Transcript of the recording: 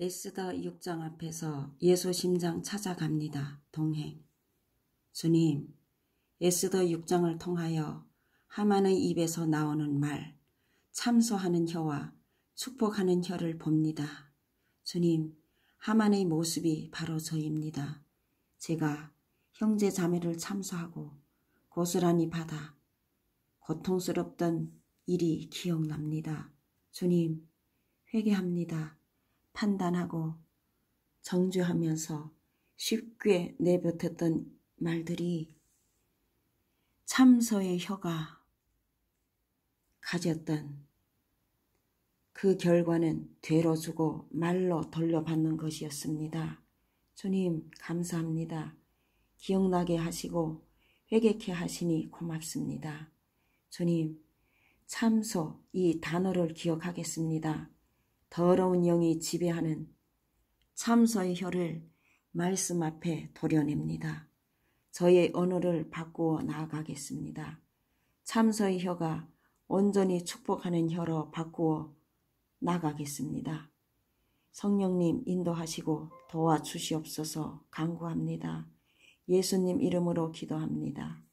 에스더 6장 앞에서 예수 심장 찾아갑니다. 동행. 주님, 에스더 6장을 통하여 하만의 입에서 나오는 말, 참소하는 혀와 축복하는 혀를 봅니다. 주님, 하만의 모습이 바로 저입니다. 제가 형제 자매를 참소하고 고스란히 받아 고통스럽던 일이 기억납니다. 주님, 회개합니다. 판단하고 정죄하면서 쉽게 내뱉었던 말들이 참서의 혀가 가졌던 그 결과는 되로 주고 말로 돌려받는 것이었습니다. 주님 감사합니다. 기억나게 하시고 회개케 하시니 고맙습니다. 주님 참소 이 단어를 기억하겠습니다. 더러운 영이 지배하는 참서의 혀를 말씀 앞에 도려냅니다. 저의 언어를 바꾸어 나아가겠습니다. 참서의 혀가 온전히 축복하는 혀로 바꾸어 나가겠습니다. 성령님 인도하시고 도와주시옵소서 강구합니다. 예수님 이름으로 기도합니다.